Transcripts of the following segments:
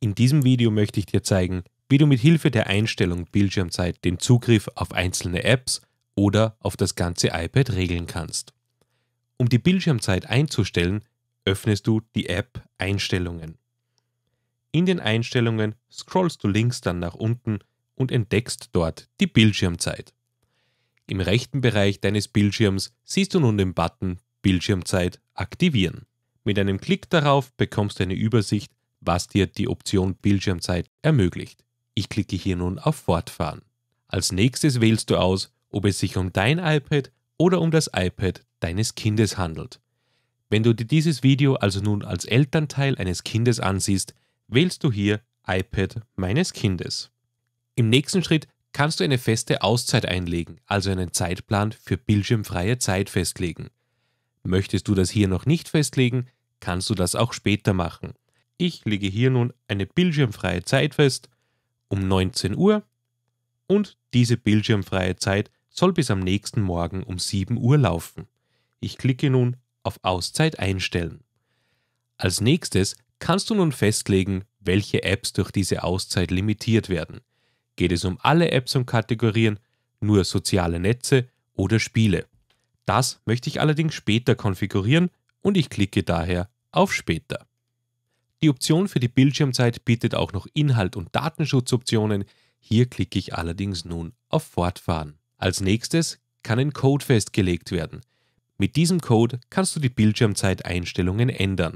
In diesem Video möchte ich dir zeigen, wie du mit Hilfe der Einstellung Bildschirmzeit den Zugriff auf einzelne Apps oder auf das ganze iPad regeln kannst. Um die Bildschirmzeit einzustellen, öffnest du die App Einstellungen. In den Einstellungen scrollst du links dann nach unten und entdeckst dort die Bildschirmzeit. Im rechten Bereich deines Bildschirms siehst du nun den Button Bildschirmzeit aktivieren. Mit einem Klick darauf bekommst du eine Übersicht was dir die Option Bildschirmzeit ermöglicht. Ich klicke hier nun auf Fortfahren. Als nächstes wählst du aus, ob es sich um dein iPad oder um das iPad deines Kindes handelt. Wenn du dir dieses Video also nun als Elternteil eines Kindes ansiehst, wählst du hier iPad meines Kindes. Im nächsten Schritt kannst du eine feste Auszeit einlegen, also einen Zeitplan für bildschirmfreie Zeit festlegen. Möchtest du das hier noch nicht festlegen, kannst du das auch später machen. Ich lege hier nun eine bildschirmfreie Zeit fest um 19 Uhr und diese bildschirmfreie Zeit soll bis am nächsten Morgen um 7 Uhr laufen. Ich klicke nun auf Auszeit einstellen. Als nächstes kannst du nun festlegen, welche Apps durch diese Auszeit limitiert werden. Geht es um alle Apps und Kategorien, nur soziale Netze oder Spiele? Das möchte ich allerdings später konfigurieren und ich klicke daher auf später. Die Option für die Bildschirmzeit bietet auch noch Inhalt- und Datenschutzoptionen. Hier klicke ich allerdings nun auf Fortfahren. Als nächstes kann ein Code festgelegt werden. Mit diesem Code kannst du die Bildschirmzeiteinstellungen ändern.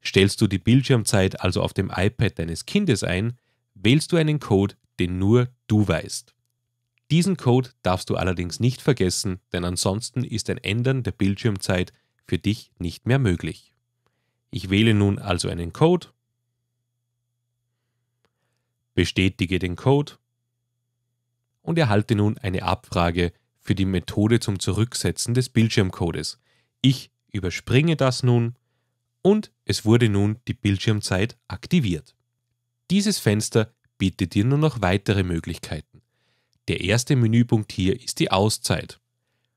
Stellst du die Bildschirmzeit also auf dem iPad deines Kindes ein, wählst du einen Code, den nur du weißt. Diesen Code darfst du allerdings nicht vergessen, denn ansonsten ist ein Ändern der Bildschirmzeit für dich nicht mehr möglich. Ich wähle nun also einen Code, bestätige den Code und erhalte nun eine Abfrage für die Methode zum Zurücksetzen des Bildschirmcodes. Ich überspringe das nun und es wurde nun die Bildschirmzeit aktiviert. Dieses Fenster bietet dir nur noch weitere Möglichkeiten. Der erste Menüpunkt hier ist die Auszeit.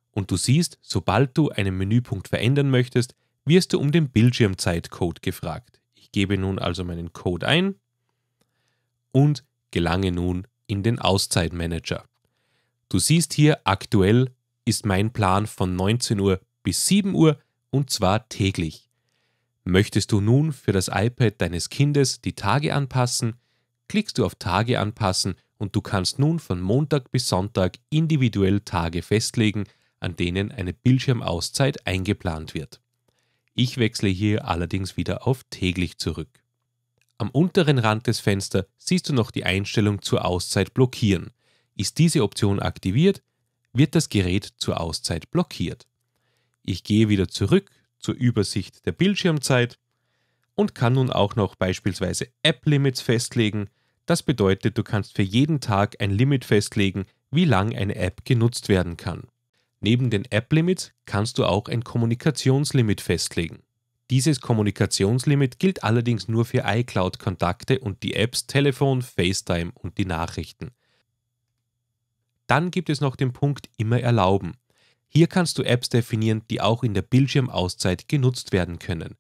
Und du siehst, sobald du einen Menüpunkt verändern möchtest, wirst du um den Bildschirmzeitcode gefragt. Ich gebe nun also meinen Code ein und gelange nun in den Auszeitmanager. Du siehst hier, aktuell ist mein Plan von 19 Uhr bis 7 Uhr und zwar täglich. Möchtest du nun für das iPad deines Kindes die Tage anpassen, klickst du auf Tage anpassen und du kannst nun von Montag bis Sonntag individuell Tage festlegen, an denen eine Bildschirmauszeit eingeplant wird. Ich wechsle hier allerdings wieder auf täglich zurück. Am unteren Rand des Fensters siehst du noch die Einstellung zur Auszeit blockieren. Ist diese Option aktiviert, wird das Gerät zur Auszeit blockiert. Ich gehe wieder zurück zur Übersicht der Bildschirmzeit und kann nun auch noch beispielsweise App-Limits festlegen. Das bedeutet, du kannst für jeden Tag ein Limit festlegen, wie lang eine App genutzt werden kann. Neben den App-Limits kannst du auch ein Kommunikationslimit festlegen. Dieses Kommunikationslimit gilt allerdings nur für iCloud-Kontakte und die Apps Telefon, FaceTime und die Nachrichten. Dann gibt es noch den Punkt Immer erlauben. Hier kannst du Apps definieren, die auch in der Bildschirmauszeit genutzt werden können.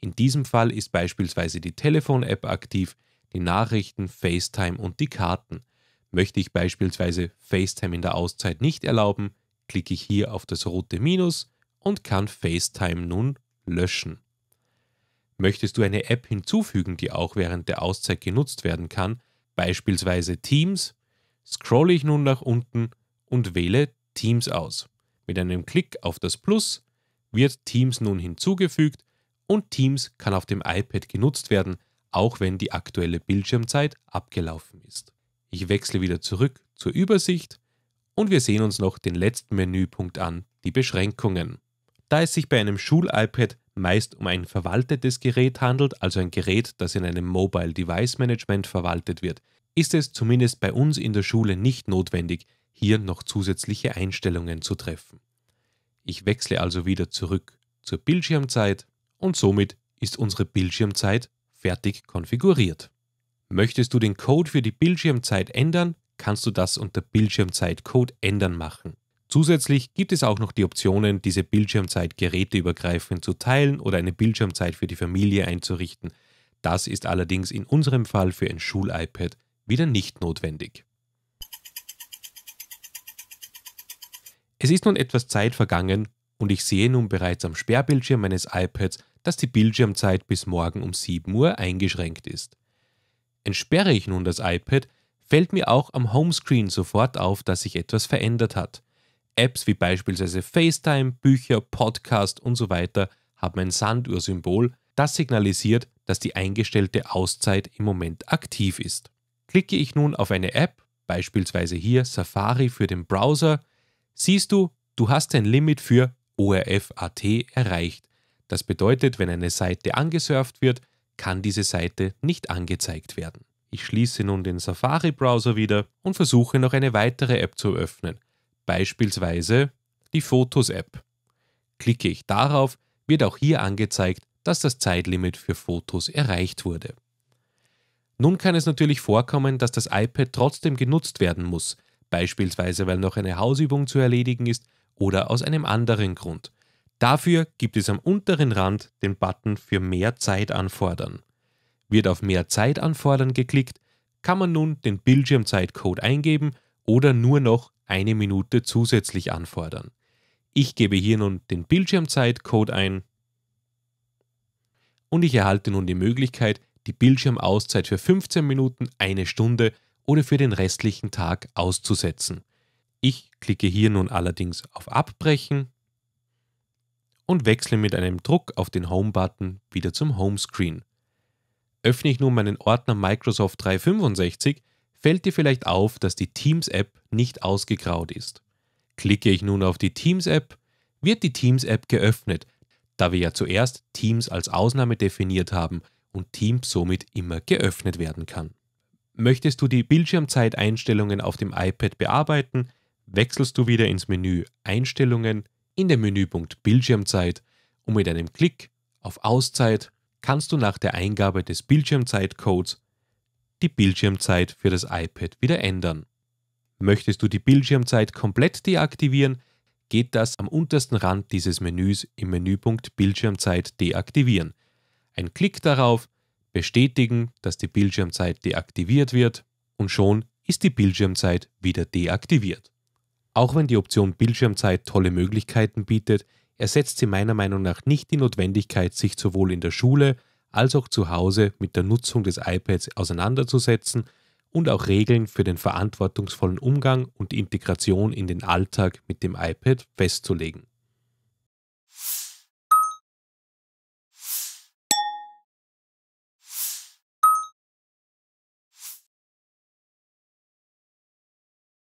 In diesem Fall ist beispielsweise die Telefon-App aktiv, die Nachrichten, FaceTime und die Karten. Möchte ich beispielsweise FaceTime in der Auszeit nicht erlauben, klicke ich hier auf das rote Minus und kann FaceTime nun löschen. Möchtest du eine App hinzufügen, die auch während der Auszeit genutzt werden kann, beispielsweise Teams, scrolle ich nun nach unten und wähle Teams aus. Mit einem Klick auf das Plus wird Teams nun hinzugefügt und Teams kann auf dem iPad genutzt werden, auch wenn die aktuelle Bildschirmzeit abgelaufen ist. Ich wechsle wieder zurück zur Übersicht und wir sehen uns noch den letzten Menüpunkt an, die Beschränkungen. Da es sich bei einem Schul-iPad meist um ein verwaltetes Gerät handelt, also ein Gerät, das in einem Mobile Device Management verwaltet wird, ist es zumindest bei uns in der Schule nicht notwendig, hier noch zusätzliche Einstellungen zu treffen. Ich wechsle also wieder zurück zur Bildschirmzeit und somit ist unsere Bildschirmzeit fertig konfiguriert. Möchtest du den Code für die Bildschirmzeit ändern, kannst du das unter Bildschirmzeitcode ändern machen. Zusätzlich gibt es auch noch die Optionen, diese Bildschirmzeit geräteübergreifend zu teilen oder eine Bildschirmzeit für die Familie einzurichten. Das ist allerdings in unserem Fall für ein Schul-iPad wieder nicht notwendig. Es ist nun etwas Zeit vergangen und ich sehe nun bereits am Sperrbildschirm meines iPads, dass die Bildschirmzeit bis morgen um 7 Uhr eingeschränkt ist. Entsperre ich nun das iPad, fällt mir auch am Homescreen sofort auf, dass sich etwas verändert hat. Apps wie beispielsweise FaceTime, Bücher, Podcast und so weiter haben ein Sanduhr-Symbol, das signalisiert, dass die eingestellte Auszeit im Moment aktiv ist. Klicke ich nun auf eine App, beispielsweise hier Safari für den Browser, siehst du, du hast dein Limit für ORF.at erreicht. Das bedeutet, wenn eine Seite angesurft wird, kann diese Seite nicht angezeigt werden. Ich schließe nun den Safari-Browser wieder und versuche noch eine weitere App zu öffnen, beispielsweise die Fotos-App. Klicke ich darauf, wird auch hier angezeigt, dass das Zeitlimit für Fotos erreicht wurde. Nun kann es natürlich vorkommen, dass das iPad trotzdem genutzt werden muss, beispielsweise weil noch eine Hausübung zu erledigen ist oder aus einem anderen Grund. Dafür gibt es am unteren Rand den Button für mehr Zeit anfordern wird auf mehr Zeit anfordern geklickt, kann man nun den Bildschirmzeitcode eingeben oder nur noch eine Minute zusätzlich anfordern. Ich gebe hier nun den Bildschirmzeitcode ein und ich erhalte nun die Möglichkeit, die Bildschirmauszeit für 15 Minuten, eine Stunde oder für den restlichen Tag auszusetzen. Ich klicke hier nun allerdings auf Abbrechen und wechsle mit einem Druck auf den Home-Button wieder zum Homescreen. Öffne ich nun meinen Ordner Microsoft 365, fällt dir vielleicht auf, dass die Teams-App nicht ausgegraut ist. Klicke ich nun auf die Teams-App, wird die Teams-App geöffnet, da wir ja zuerst Teams als Ausnahme definiert haben und Teams somit immer geöffnet werden kann. Möchtest du die Bildschirmzeiteinstellungen auf dem iPad bearbeiten, wechselst du wieder ins Menü Einstellungen in den Menüpunkt Bildschirmzeit und mit einem Klick auf Auszeit kannst du nach der Eingabe des Bildschirmzeitcodes die Bildschirmzeit für das iPad wieder ändern. Möchtest du die Bildschirmzeit komplett deaktivieren, geht das am untersten Rand dieses Menüs im Menüpunkt Bildschirmzeit deaktivieren. Ein Klick darauf, bestätigen, dass die Bildschirmzeit deaktiviert wird und schon ist die Bildschirmzeit wieder deaktiviert. Auch wenn die Option Bildschirmzeit tolle Möglichkeiten bietet, ersetzt sie meiner Meinung nach nicht die Notwendigkeit, sich sowohl in der Schule als auch zu Hause mit der Nutzung des iPads auseinanderzusetzen und auch Regeln für den verantwortungsvollen Umgang und Integration in den Alltag mit dem iPad festzulegen.